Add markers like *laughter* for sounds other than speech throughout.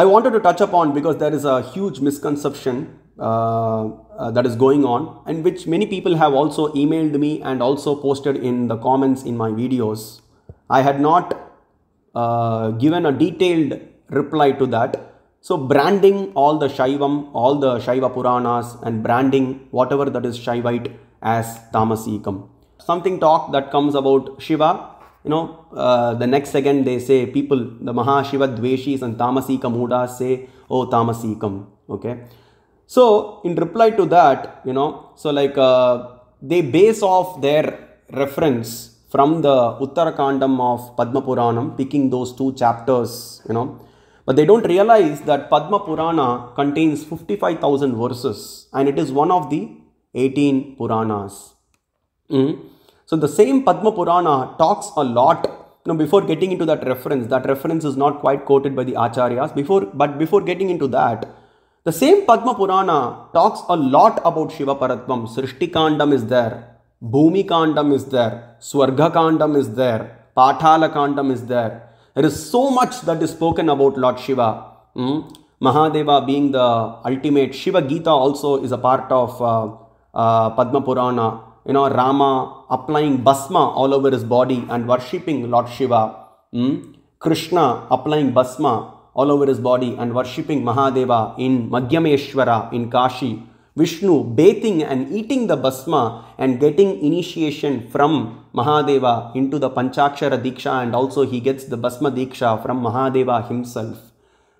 I wanted to touch upon because there is a huge misconception uh, uh, that is going on and which many people have also emailed me and also posted in the comments in my videos. I had not uh, given a detailed reply to that. So branding all the Shaivam, all the Shaiva Puranas and branding whatever that is Shaivite as tamasic, Something talk that comes about Shiva you know, uh, the next second they say people, the Mahashiva Dveshis and Tamasikam Hudas say, oh Tamasikam, okay. So in reply to that, you know, so like uh, they base off their reference from the Uttarakandam of Padma Puranam, picking those two chapters, you know, but they don't realize that Padma Purana contains 55,000 verses and it is one of the 18 Puranas. Mm-hmm. So the same Padma Purana talks a lot now before getting into that reference that reference is not quite quoted by the acharyas before but before getting into that the same padma purana talks a lot about shiva paratvam srishti kandam is there bhumi kandam is there swarga kandam is there Patala kandam is there there is so much that is spoken about lord shiva mm? mahadeva being the ultimate shiva gita also is a part of uh, uh, padma purana you know rama applying basma all over his body and worshipping Lord Shiva. Hmm? Krishna applying basma all over his body and worshipping Mahadeva in Madhyameshwara in Kashi. Vishnu bathing and eating the basma and getting initiation from Mahadeva into the Panchakshara Diksha and also he gets the basma Diksha from Mahadeva himself.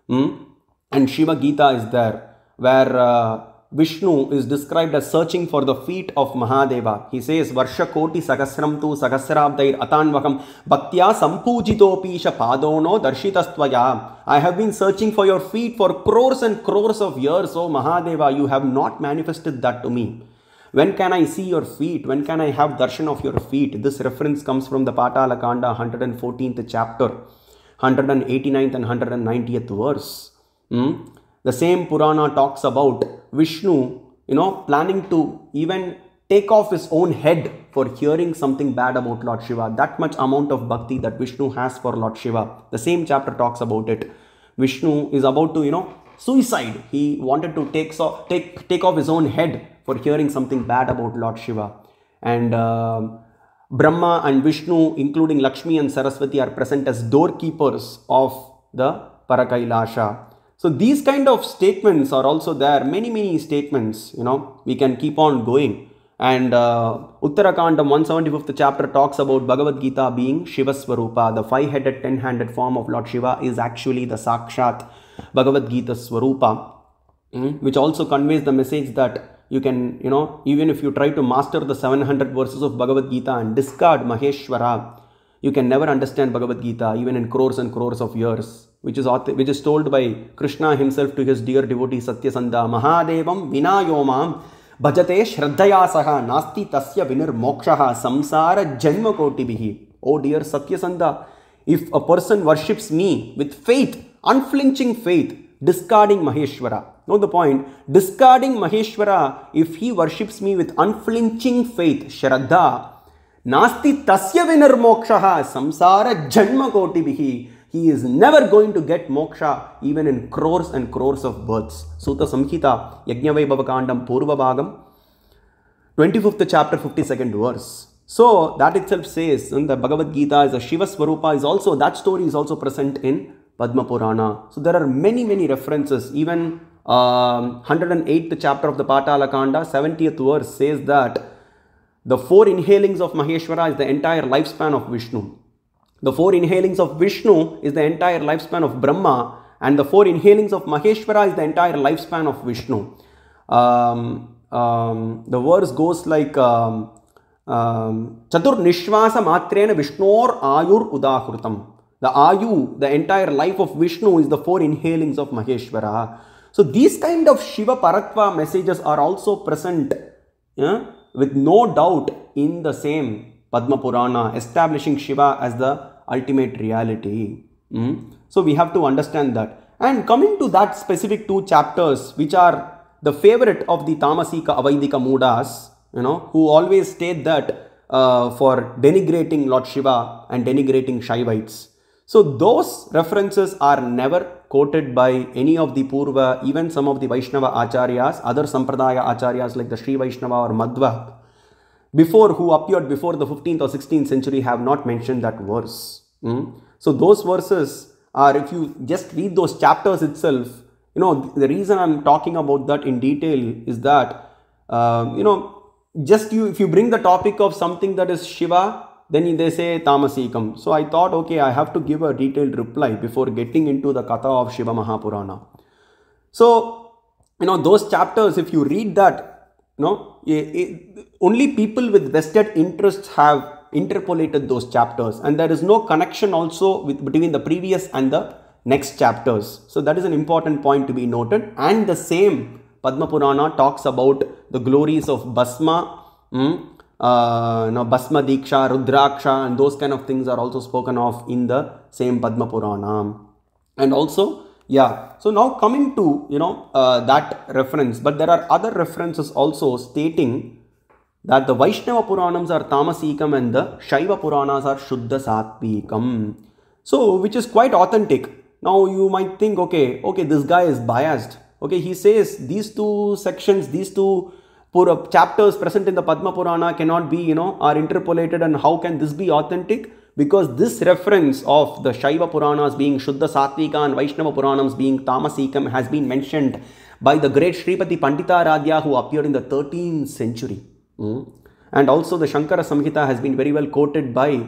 Hmm? And Shiva Gita is there where uh, Vishnu is described as searching for the feet of Mahadeva. He says, koti sakasram tu Sagasrabdair Atanvakam Bhaktya Sampujitopisha Padono Darshitastvaya. I have been searching for your feet for crores and crores of years, O Mahadeva. You have not manifested that to me. When can I see your feet? When can I have darshan of your feet? This reference comes from the Patala Kanda 114th chapter, 189th and 190th verse. Hmm? The same Purana talks about Vishnu, you know, planning to even take off his own head for hearing something bad about Lord Shiva. That much amount of bhakti that Vishnu has for Lord Shiva. The same chapter talks about it. Vishnu is about to, you know, suicide. He wanted to take, so, take, take off his own head for hearing something bad about Lord Shiva. And uh, Brahma and Vishnu, including Lakshmi and Saraswati, are present as doorkeepers of the Parakailasha. So these kind of statements are also there, many, many statements, you know, we can keep on going. And uh, Uttarakanda 175th chapter talks about Bhagavad Gita being Shiva Swarupa. The five-headed, ten-handed form of Lord Shiva is actually the Sakshat Bhagavad Gita Swarupa, hmm, which also conveys the message that you can, you know, even if you try to master the 700 verses of Bhagavad Gita and discard Maheshwara, you can never understand Bhagavad Gita even in crores and crores of years, which is, which is told by Krishna himself to his dear devotee Satyasandha Mahadevam Vinayomam Bhajate Shraddhaya Saha Nasti Tasya Vinir Mokshaha Samsara Janma Kotibihi. Oh dear Satyasandha, if a person worships me with faith, unflinching faith, discarding Maheshwara. Know the point. Discarding Maheshwara, if he worships me with unflinching faith, Shraddha, Nasti tasya vinar mokshaha samsara janma kotibihi. He is never going to get moksha even in crores and crores of births. Sutta Samhita, Purva Bhagam, 25th chapter, 52nd verse. So that itself says in the Bhagavad Gita is a Shiva Swarupa is also, that story is also present in Padma Purana. So there are many, many references. Even um, 108th chapter of the Patala Kanda, 70th verse says that the four inhalings of Maheshwara is the entire lifespan of Vishnu. The four inhalings of Vishnu is the entire lifespan of Brahma and the four inhalings of Maheshwara is the entire lifespan of Vishnu. Um, um, the verse goes like um, um, Chatur Matrena Vishnor Ayur Udahrutam. The Ayu, the entire life of Vishnu is the four inhalings of Maheshwara. So these kind of Shiva Paratva messages are also present yeah, with no doubt in the same Padma Purana, establishing Shiva as the ultimate reality. Mm? So we have to understand that. And coming to that specific two chapters, which are the favorite of the Tamasika Avaidika Mudas, you know, who always state that uh, for denigrating Lord Shiva and denigrating Shaivites. So those references are never quoted by any of the Purva, even some of the Vaishnava Acharyas, other Sampradaya Acharyas like the Sri Vaishnava or Madhva, before who appeared before the 15th or 16th century have not mentioned that verse. Mm? So those verses are, if you just read those chapters itself, you know, the reason I'm talking about that in detail is that, uh, you know, just you, if you bring the topic of something that is Shiva then they say tamasikam. So I thought, okay, I have to give a detailed reply before getting into the katha of Shiva Mahapurana. So, you know, those chapters, if you read that, you know, it, it, only people with vested interests have interpolated those chapters and there is no connection also with, between the previous and the next chapters. So that is an important point to be noted and the same Padma Purana talks about the glories of Basma, mm, uh, you know, Basma Diksha, Rudraksha and those kind of things are also spoken of in the same Padma Purana. And also, yeah, so now coming to, you know, uh, that reference, but there are other references also stating that the Vaishnava Puranams are Tamasikam and the Shaiva Puranas are Shuddha Satvikam. So, which is quite authentic. Now, you might think, okay, okay, this guy is biased. Okay, he says these two sections, these two chapters present in the Padma Purana cannot be, you know, are interpolated and how can this be authentic? Because this reference of the Shaiva Puranas being Shuddha Satvik and Vaishnava Puranams being Tamasikam has been mentioned by the great Sripati Panditaradhya who appeared in the 13th century. Mm. And also the Shankara Samhita has been very well quoted by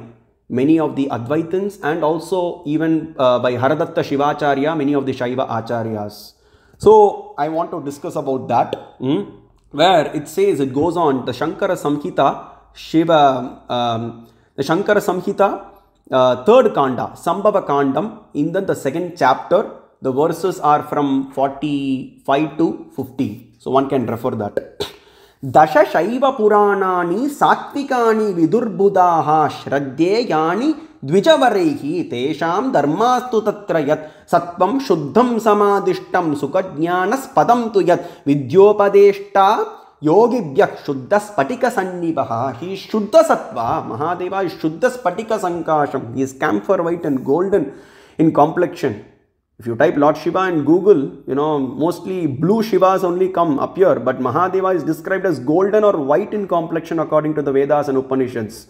many of the Advaitins and also even uh, by Haradatta Shivacharya, many of the Shaiva Acharyas. So I want to discuss about that. Mm where it says, it goes on, the Shankara Samhita, Shiva, um, the Shankara Samhita, uh, third Kanda, Sambhava Kandam, in the, the second chapter, the verses are from 45 to 50. So one can refer that. दशशैवपुराणानि सात्विकानि विदुर्बुधाः श्रद्धे यानि द्विजवरैः तेषां धर्मास्तु तत्र यत् सत्त्वं शुद्धं समादिष्टं सुखज्ञानस्पदं तु यत् विद्योपदेष्टा योगिभ्यः शुद्धस्फटिकसन्निपः हि शुद्धसत्त्वा महादेवा शुद्धस्फटिकसङ्काशं he is camp white and golden in complexion If you type Lord Shiva in Google, you know, mostly blue Shivas only come appear, but Mahadeva is described as golden or white in complexion according to the Vedas and Upanishads.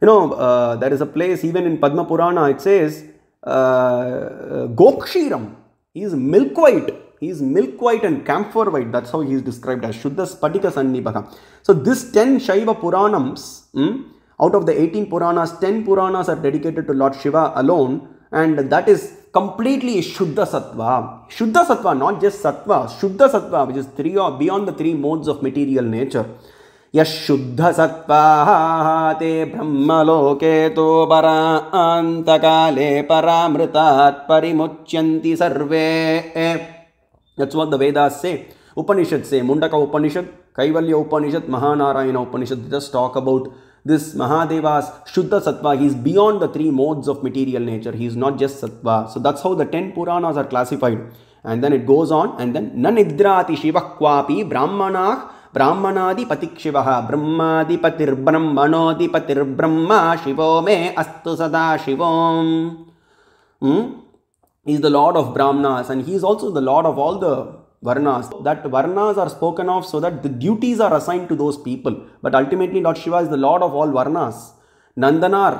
You know, uh, there is a place even in Padma Purana, it says, uh, uh Gokshiram, he is milk white. He is milk white and camphor white. That's how he is described as Shuddha Spatika Sannibhaka. So, this 10 Shaiva Puranams, hmm, out of the 18 Puranas, 10 Puranas are dedicated to Lord Shiva alone, and that is completely Shuddha Sattva. Shuddha Sattva, not just Sattva, Shuddha Sattva, which is three or beyond the three modes of material nature. यशुद्धसत्त्वाः ते ब्रह्मलोके तो परान्तकाले परामृतात् परिमुच्यन्ति सर्वे That's what the Vedas say. Upanishads say. Mundaka Upanishad, Kaivalya Upanishad, Mahanarayana Upanishad. They just talk about this Mahadeva's Shuddha Sattva, he is beyond the three modes of material nature. He is not just Sattva. So that's how the 10 Puranas are classified. And then it goes on and then Nanidrati Shiva Kwapi Brahmanah ब्राह्मणादि पतिक्षिवः ब्रह्मादिपतिर्ब्रह्मणोऽधिपतिर्ब्रह्म शिवो मे अस्तु सदा शिवोम् He is the Lord of Brahmanas and He is also the Lord of all the varnas that varnas are spoken of so that the duties are assigned to those people but ultimately lord shiva is the lord of all varnas nandanar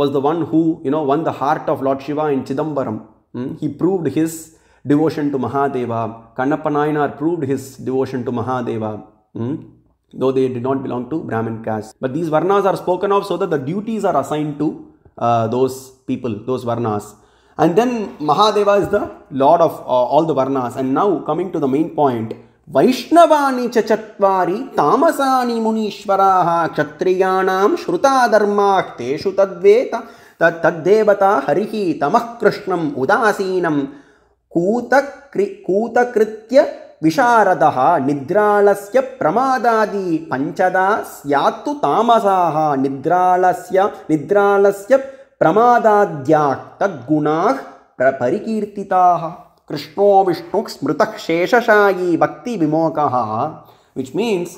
was the one who you know won the heart of lord shiva in chidambaram hmm? he proved his devotion to mahadeva kannappa proved his devotion to mahadeva hmm? though they did not belong to brahmin caste but these varnas are spoken of so that the duties are assigned to uh, those people those varnas and then Mahadev is third of all the varnas and now coming to the main point वैष्णवानि चत्वारि तामसानि मुनीश्वराः क्षत्रियाणां श्रुता धर्माक् तेषु तद्वे तद्देवता हरिः तमःकृष्णम् उदासीनं कूतकृ कूतकृत्य विशारदः निद्रालस्य प्रमादादि पञ्चदा स्यात्तु तामसाः निद्रा निद्रालस्य प्रमादाद्या तद्गुणा परिकीर्ति कृष्णो विष्णु स्मृत शेषशायी भक्ति विमोक विच मीन्स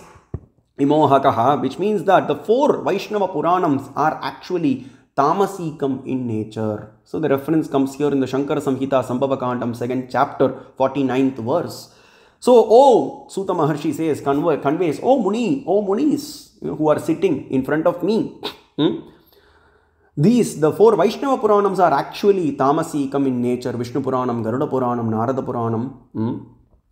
विमोहक which means that the four Vaishnava Puranams are actually तामसीकम in nature so the reference comes here in the Shankara Samhita Sambhava Kandam second chapter forty ninth verse so O Suta Maharshi सेन्वे conveys O muni O munis who are sitting in front of me These, the four Vaishnava Puranams are actually tamasicum in nature. Vishnu Puranam, Garuda Puranam, Narada Puranam, hmm?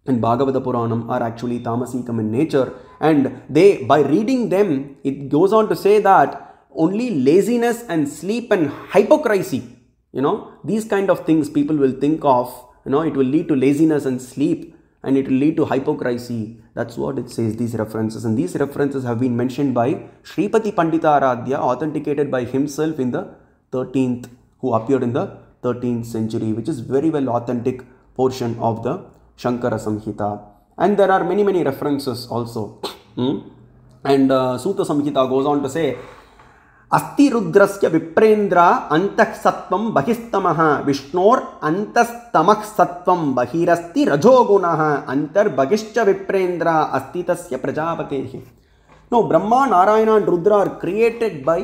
and Bhagavata Puranam are actually tamasicum in nature. And they, by reading them, it goes on to say that only laziness and sleep and hypocrisy, you know, these kind of things people will think of, you know, it will lead to laziness and sleep and it will lead to hypocrisy. That's what it says, these references. And these references have been mentioned by Sripati Pandita Aradhya, authenticated by himself in the 13th, who appeared in the 13th century, which is very well authentic portion of the Shankara Samhita. And there are many, many references also. Hmm? And uh, Sutta Samhita goes on to say अस्थिद्र विप्रेन्द्र अंतसत्व बहिस्तम विष्णोर अंतस्तम सत्व बहिस्ति रजोगुण अंतर्बिश्च विप्रेन्द्र अस्ति तस्य प्रजापते no Brahma Narayana and Rudra are created by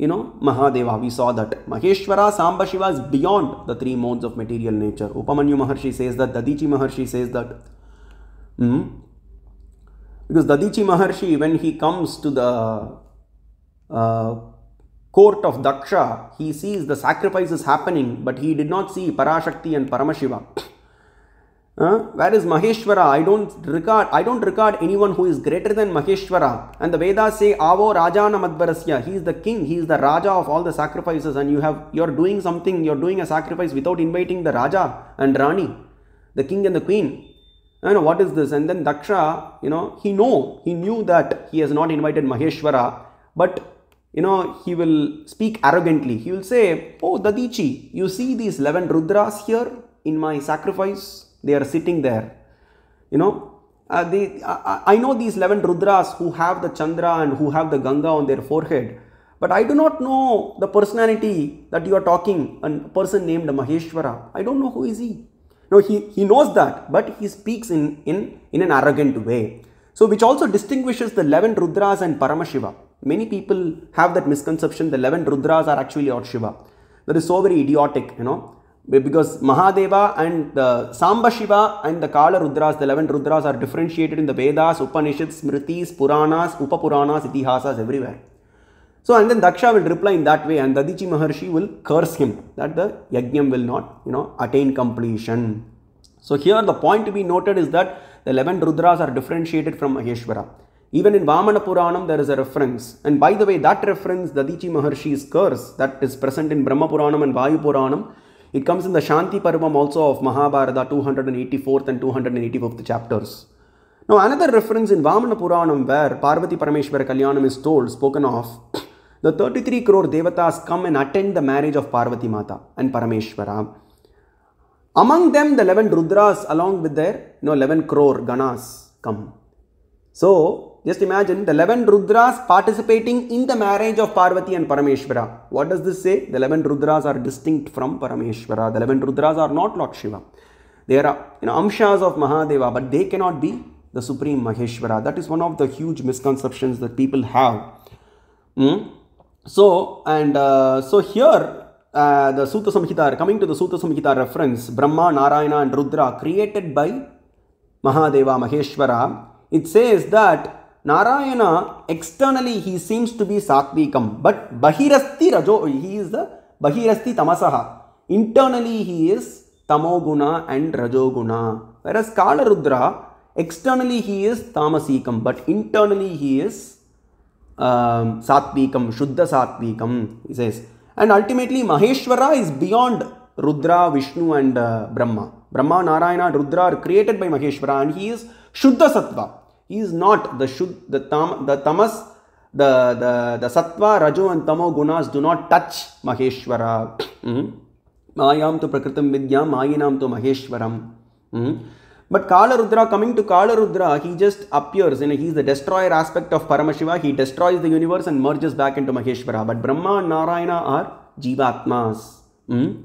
you know Mahadev we saw that Maheshwara Samba Shiva's beyond the three modes of material nature Upamanyu Maharshi says that ददीची महर्षि says that because Dadhichi Maharshi when he comes to the court of Daksha, he sees the sacrifices happening, but he did not see Parashakti and Paramashiva. *clears throat* Uh, whereas Maheshwara, I don't regard I don't regard anyone who is greater than Maheshwara. And the Vedas say, Avo Rajana Madvarasya, he is the king, he is the Raja of all the sacrifices, and you have you're doing something, you're doing a sacrifice without inviting the Raja and Rani, the king and the queen. You know what is this? And then Daksha, you know, he know, he knew that he has not invited Maheshwara, but you know, he will speak arrogantly. He will say, Oh, Dadichi, you see these 11 Rudras here in my sacrifice? They are sitting there. You know, uh, they, I, I know these 11 Rudras who have the Chandra and who have the Ganga on their forehead, but I do not know the personality that you are talking, a person named Maheshwara. I don't know who is he. No, he, he knows that, but he speaks in, in, in an arrogant way. So, which also distinguishes the 11 Rudras and Paramashiva. Many people have that misconception the 11 Rudras are actually Lord Shiva. That is so very idiotic, you know, because Mahadeva and the Samba Shiva and the Kala Rudras, the 11 Rudras are differentiated in the Vedas, Upanishads, Smritis, Puranas, Upapuranas, Itihasas, everywhere. So and then Daksha will reply in that way and Dadichi Maharshi will curse him that the Yajnam will not, you know, attain completion. So here the point to be noted is that the 11 Rudras are differentiated from Maheshwara. Even in Vamana Puranam, there is a reference. And by the way, that reference, Dadichi Maharshi's curse, that is present in Brahma Puranam and Vayu Puranam, it comes in the Shanti Parvam also of Mahabharata 284th and 285th chapters. Now, another reference in Vamana Puranam where Parvati Parameshwara Kalyanam is told, spoken of, *coughs* the 33 crore devatas come and attend the marriage of Parvati Mata and Parameshwara. Among them, the 11 Rudras along with their you know, 11 crore Ganas come. So, just imagine the 11 Rudras participating in the marriage of Parvati and Parameshvara. What does this say? The 11 Rudras are distinct from Parameshvara. The 11 Rudras are not Lord Shiva. They are you know, Amshas of Mahadeva, but they cannot be the Supreme Maheshvara. That is one of the huge misconceptions that people have. Mm? So, and uh, so here uh, the Sutta Samhita, coming to the Sutta Samhita reference, Brahma, Narayana, and Rudra created by Mahadeva, Maheshvara, it says that Narayana externally he seems to be Satvigam, but Bahirasti Rajo, he is the Bahirasti Tamasaha. Internally he is Tamoguna and Rajoguna. Whereas Kala Rudra, externally he is Tamasikam, but internally he is um, Satvigam, Shuddha Satvigam, he says. And ultimately Maheshwara is beyond Rudra, Vishnu and uh, Brahma. Brahma, Narayana, Rudra are created by Maheshwara and he is Shuddha Sattva. is not the shud, the, tam, the tamas, the, the, the sattva, rajo and tamo gunas do not touch Maheshwara. Mm-hmm. Mayam to prakritam vidyam, mayinam to Maheshwaram. But mm-hmm. Kala But Kalarudra, coming to Kalarudra, he just appears, you know, he's the destroyer aspect of Paramashiva. He destroys the universe and merges back into Maheshwara. But Brahma and Narayana are Jivatmas mm?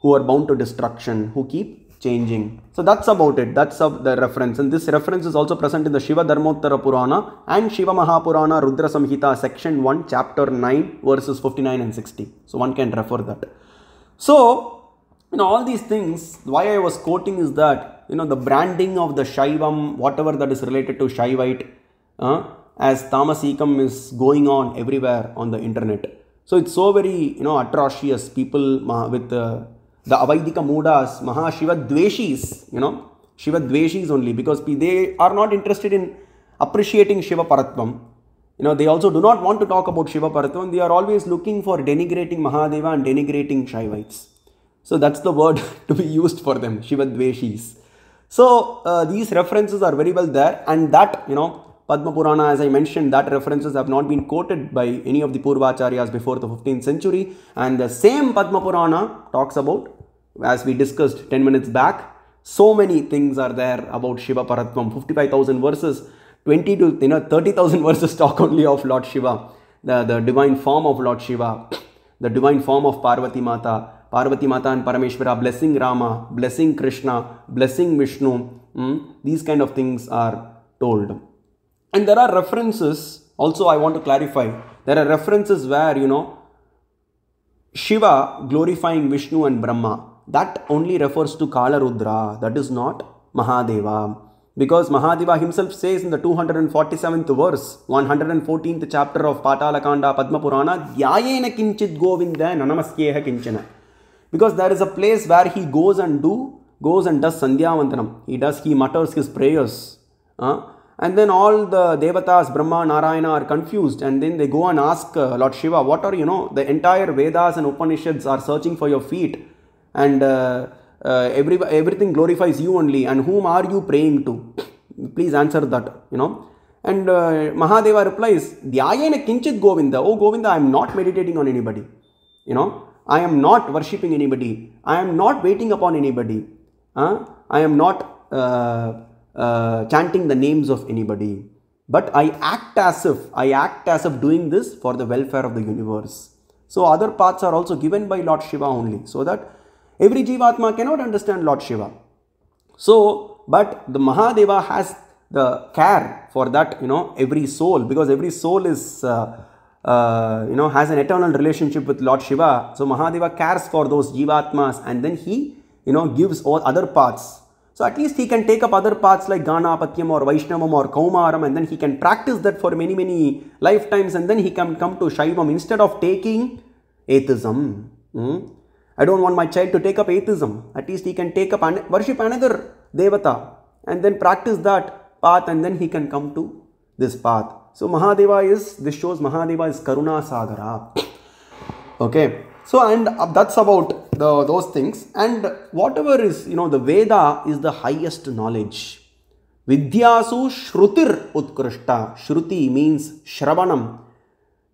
who are bound to destruction, who keep changing. So that's about it. That's the reference. And this reference is also present in the Shiva Dharmottara Purana and Shiva Mahapurana Rudra Samhita section 1 chapter 9 verses 59 and 60. So one can refer that. So you know all these things why I was quoting is that you know the branding of the Shaivam whatever that is related to Shaivite uh, as Tamasikam is going on everywhere on the internet. So it's so very you know atrocious people uh, with uh, the Avaidika Mudas, Mahashiva Dveshis, you know, Shiva Dveshis only because they are not interested in appreciating Shiva Paratvam. You know, they also do not want to talk about Shiva Paratvam. They are always looking for denigrating Mahadeva and denigrating Shaivites. So that's the word *laughs* to be used for them, Shiva Dveshis. So uh, these references are very well there and that, you know, Padma Purana, as I mentioned, that references have not been quoted by any of the Purvacharyas before the 15th century. And the same Padma Purana talks about, as we discussed 10 minutes back, so many things are there about Shiva Paratvam. 55,000 verses, 20 to you know 30,000 *laughs* verses talk only of Lord Shiva, the, the divine form of Lord Shiva, the divine form of Parvati Mata. Parvati Mata and Parameshvara blessing Rama, blessing Krishna, blessing Vishnu. Mm, these kind of things are told. And there are references, also, I want to clarify there are references where, you know, Shiva glorifying Vishnu and Brahma, that only refers to Kala Rudra, that is not Mahadeva. Because Mahadeva himself says in the 247th verse, 114th chapter of Patalakanda Padma Purana, Dhyayena kinchit govinda nanamaskeha kinchana. Because there is a place where he goes and do, goes and does sandhyavantanam. He does, he mutters his prayers. Uh, and then all the devatas brahma narayana are confused and then they go and ask uh, lord shiva what are you know the entire vedas and upanishads are searching for your feet and uh, uh, every, everything glorifies you only and whom are you praying to *clears throat* please answer that you know and uh, mahadeva replies dhyayena kinchit govinda oh govinda i am not meditating on anybody you know i am not worshipping anybody i am not waiting upon anybody i am not uh, uh, chanting the names of anybody, but I act as if, I act as if doing this for the welfare of the universe. So other paths are also given by Lord Shiva only, so that every Jivatma cannot understand Lord Shiva. So, but the Mahadeva has the care for that, you know, every soul, because every soul is. Uh, uh, you know has an eternal relationship with Lord Shiva. So Mahadeva cares for those jivatmas and then he you know gives all other paths so at least he can take up other paths like Ganapatyam or Vaishnavam or Kaumaram and then he can practice that for many, many lifetimes and then he can come to Shaivam instead of taking atheism. Hmm, I don't want my child to take up atheism. At least he can take up and worship another Devata and then practice that path and then he can come to this path. So Mahadeva is, this shows Mahadeva is Karuna Sagara. okay. So and uh, that's about the, those things and whatever is you know the Veda is the highest knowledge. Vidyasu Shrutir Utkrishta. Shruti means Shravanam.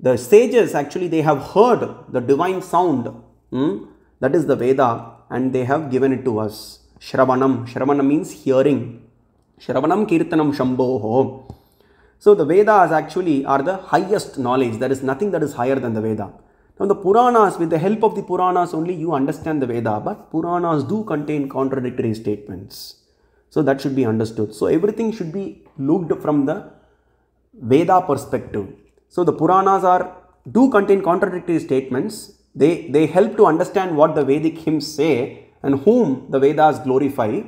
The sages actually they have heard the divine sound. Hmm? That is the Veda and they have given it to us. Shravanam. Shravanam means hearing. Shravanam Kirtanam Shambhoho. So the Vedas actually are the highest knowledge. There is nothing that is higher than the Veda. Now the Puranas, with the help of the Puranas only you understand the Veda, but Puranas do contain contradictory statements. So that should be understood. So everything should be looked from the Veda perspective. So the Puranas are do contain contradictory statements. They, they help to understand what the Vedic hymns say and whom the Vedas glorify,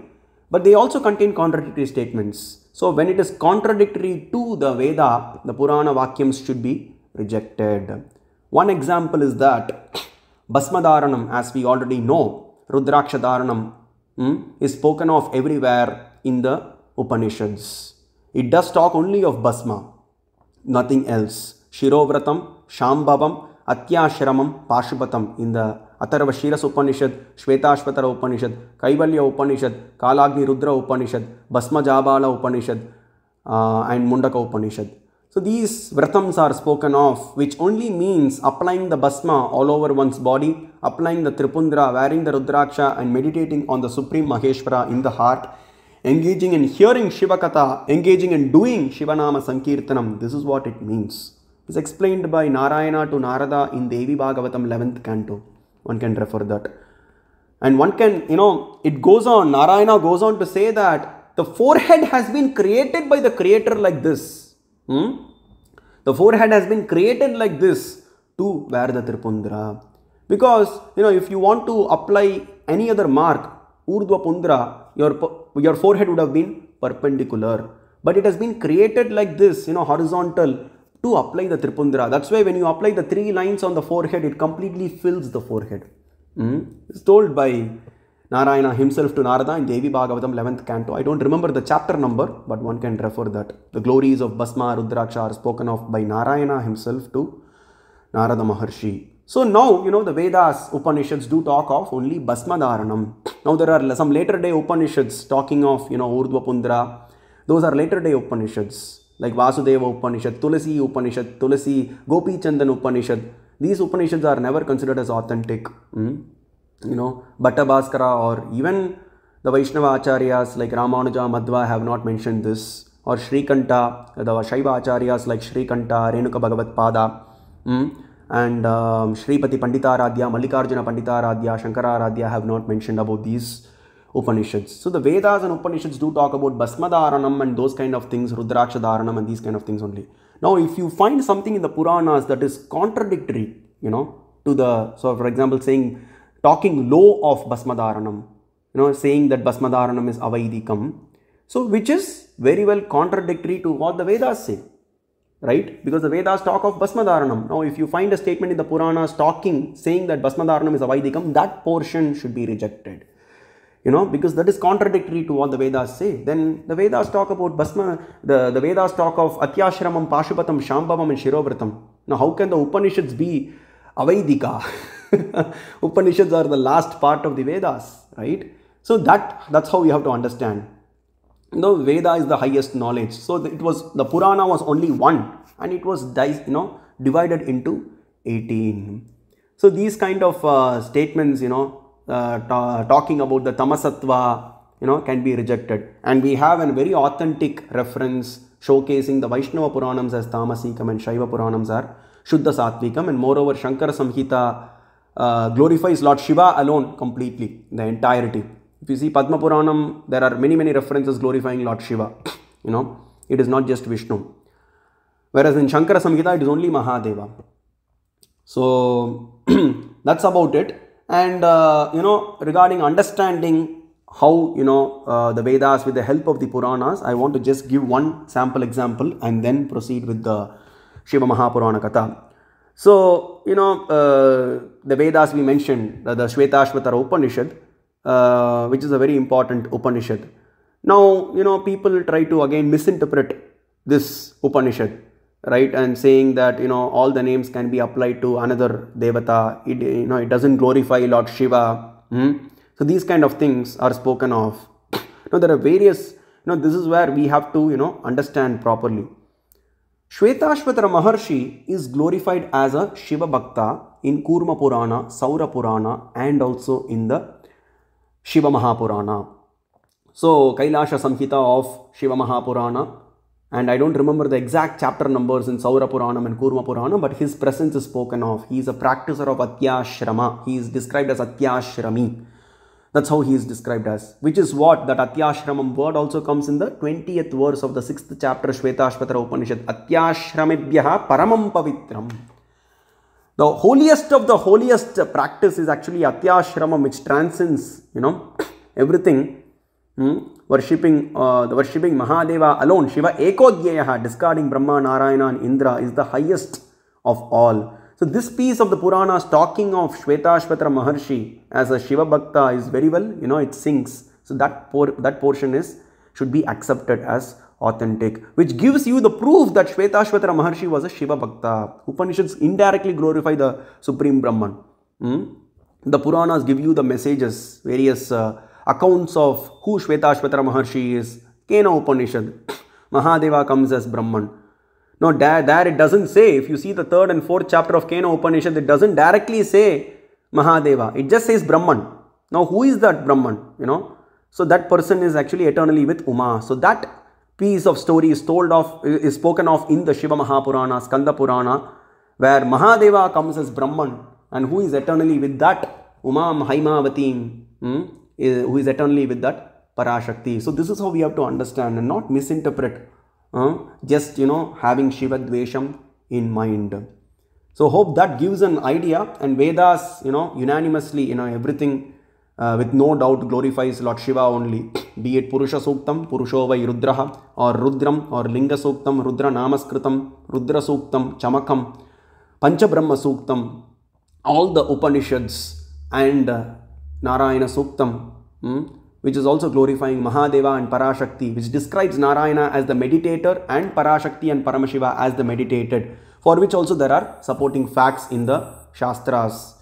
but they also contain contradictory statements. So when it is contradictory to the Veda, the Purana Vakyams should be rejected. One example is that Basma Daranam, as we already know, Rudrakshadaranam hmm, is spoken of everywhere in the Upanishads. It does talk only of Basma, nothing else. Shirovratam, Shambhavam, Atyashramam, Pashupatam in the Atharvashiras Upanishad, Shvetashvatara Upanishad, Kaivalya Upanishad, Kalagni Rudra Upanishad, Basma Jabala Upanishad, uh, and Mundaka Upanishad. So these vratams are spoken of, which only means applying the basma all over one's body, applying the tripundra, wearing the rudraksha and meditating on the supreme Maheshwara in the heart, engaging in hearing Shivakatha, engaging in doing Shivanama Sankirtanam. This is what it means. It's explained by Narayana to Narada in Devi Bhagavatam 11th canto. One can refer that. And one can, you know, it goes on, Narayana goes on to say that the forehead has been created by the creator like this Hmm? The forehead has been created like this to wear the Tripundra. Because, you know, if you want to apply any other mark, Urdhva Pundra, your, your forehead would have been perpendicular. But it has been created like this, you know, horizontal to apply the Tripundra. That's why when you apply the three lines on the forehead, it completely fills the forehead. Mm -hmm. It's told by Narayana himself to Narada in Devi Bhagavatam 11th canto. I don't remember the chapter number, but one can refer that. The glories of Basma Rudraksha are spoken of by Narayana himself to Narada Maharshi. So now, you know, the Vedas, Upanishads do talk of only Basma Dharanam. Now there are some later day Upanishads talking of, you know, Urdhva Pundra. Those are later day Upanishads like Vasudeva Upanishad, Tulasi Upanishad, Tulasi, Gopi Chandan Upanishad. These Upanishads are never considered as authentic. Mm? you know Bhatta or even the Vaishnava Acharyas like Ramanuja Madhva have not mentioned this or Shrikanta the Shaiva Acharyas like Shrikanta Renuka Bhagavat Pada mm, and um, Shripati Panditaradhya Mallikarjuna Shankara, Radhya have not mentioned about these Upanishads. So the Vedas and Upanishads do talk about Bhasmadharanam and those kind of things, Rudraksha Rudrakshadharanam and these kind of things only. Now if you find something in the Puranas that is contradictory, you know, to the, so for example saying talking low of Basmadaranam, you know, saying that Basmadaranam is Avaidikam. So, which is very well contradictory to what the Vedas say, right? Because the Vedas talk of Basmadaranam. Now, if you find a statement in the Puranas talking, saying that Basmadaranam is Avaidikam, that portion should be rejected you know because that is contradictory to what the vedas say then the vedas talk about basma the, the vedas talk of atyashramam pashupatam shambhavam and shirobhratam now how can the upanishads be Avaidika. *laughs* Upanishads are the last part of the Vedas, right? So that that's how we have to understand. The Veda is the highest knowledge. So it was the Purana was only one, and it was you know divided into 18. So these kind of uh, statements, you know, uh, talking about the tamasatva, you know, can be rejected. And we have a very authentic reference showcasing the Vaishnava Puranams as tamasika and Shaiva Puranams are Shuddha come, and moreover Shankara Samhita uh, glorifies Lord Shiva alone completely, the entirety. If you see Padma Puranam, there are many many references glorifying Lord Shiva, *sniffs* you know, it is not just Vishnu. Whereas in Shankara Samhita, it is only Mahadeva. So, *clears throat* that's about it. And, uh, you know, regarding understanding how you know uh, the Vedas with the help of the Puranas. I want to just give one sample example and then proceed with the Shiva Mahapurana Katha. So, you know, uh, the Vedas we mentioned, the, the Shvetashvatara Upanishad, uh, which is a very important Upanishad. Now, you know, people try to again misinterpret this Upanishad, right? And saying that, you know, all the names can be applied to another Devata. It, you know, it doesn't glorify Lord Shiva. Hmm? So, these kind of things are spoken of. *sniffs* Now, there are various, you know, this is where we have to, you know, understand properly. Shvetashvatara Maharshi is glorified as a Shiva Bhakta in Kurma Purana, Saura Purana and also in the Shiva Mahapurana. So Kailasha Samhita of Shiva Mahapurana and I don't remember the exact chapter numbers in Saura Puranam and Kurma Purana but his presence is spoken of. He is a practicer of Atyashrama. He is described as Atyashrami. That's how he is described as. Which is what that Atyashramam word also comes in the 20th verse of the 6th chapter Shvetashvatara Upanishad. Atyashramibhyaha paramam pavitram. The holiest of the holiest practice is actually Atyashramam which transcends, you know, *coughs* everything. Hmm? Worshipping, uh, the worshipping Mahadeva alone, Shiva Ekodhyayaha, discarding Brahma, Narayana and Indra is the highest of all. So this piece of the Puranas talking of Shvetashvatra Maharshi as a Shiva Bhakta is very well, you know, it sinks. So that, por that portion is should be accepted as authentic, which gives you the proof that Shvetashvatra Maharshi was a Shiva Bhakta. Upanishads indirectly glorify the Supreme Brahman. Hmm? The Puranas give you the messages, various uh, accounts of who Shvetashvatra Maharshi is. Kena Upanishad, *coughs* Mahadeva comes as Brahman. Now there, there it doesn't say, if you see the third and fourth chapter of Kena Upanishad, it doesn't directly say Mahadeva. It just says Brahman. Now who is that Brahman? You know, so that person is actually eternally with Uma. So that piece of story is told of, is spoken of in the Shiva Mahapurana, Skanda Purana, where Mahadeva comes as Brahman and who is eternally with that Uma, Haimavatim, hmm, who is eternally with that Parashakti. So this is how we have to understand and not misinterpret just you know having Shiva Dvesham in mind. So hope that gives an idea and Vedas you know unanimously you know everything uh, with no doubt glorifies Lord Shiva only *clears throat* be it Purusha Suktam Purushova Rudraha or Rudram or Linga Suktam Rudra Namaskritam Rudra Suktam Chamakam Brahma Suktam all the Upanishads and uh, Narayana Suktam hmm, which is also glorifying Mahadeva and Parashakti, which describes Narayana as the meditator and Parashakti and Paramashiva as the meditated, for which also there are supporting facts in the Shastras.